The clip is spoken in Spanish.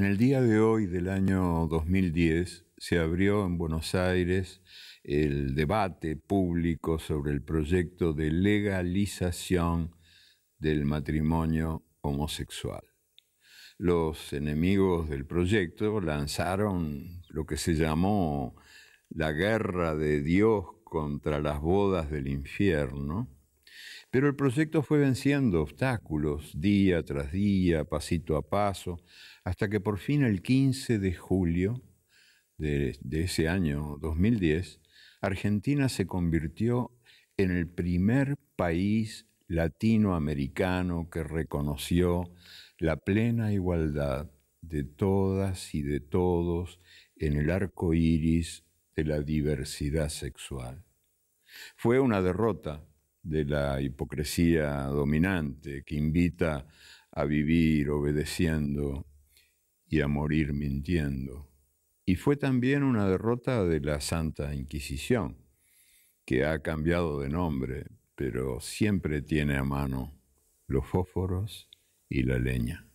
En el día de hoy del año 2010 se abrió en Buenos Aires el debate público sobre el proyecto de legalización del matrimonio homosexual. Los enemigos del proyecto lanzaron lo que se llamó la guerra de Dios contra las bodas del infierno, pero el proyecto fue venciendo obstáculos día tras día, pasito a paso, hasta que por fin el 15 de julio de, ese año 2010, Argentina se convirtió en el primer país latinoamericano que reconoció la plena igualdad de todas y de todos en el arco iris de la diversidad sexual. Fue una derrota de la hipocresía dominante que invita a vivir obedeciendo y a morir mintiendo. Y fue también una derrota de la Santa Inquisición, que ha cambiado de nombre, pero siempre tiene a mano los fósforos y la leña.